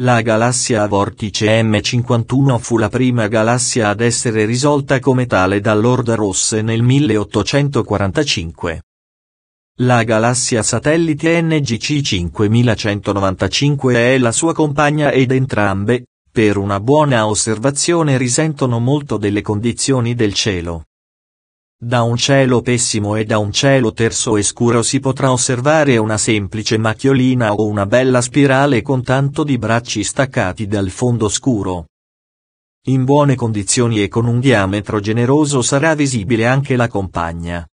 La galassia a vortice M51 fu la prima galassia ad essere risolta come tale dall'Orda Rosse nel 1845. La galassia satellite NGC 5195 è la sua compagna ed entrambe, per una buona osservazione risentono molto delle condizioni del cielo. Da un cielo pessimo e da un cielo terso e scuro si potrà osservare una semplice macchiolina o una bella spirale con tanto di bracci staccati dal fondo scuro. In buone condizioni e con un diametro generoso sarà visibile anche la compagna.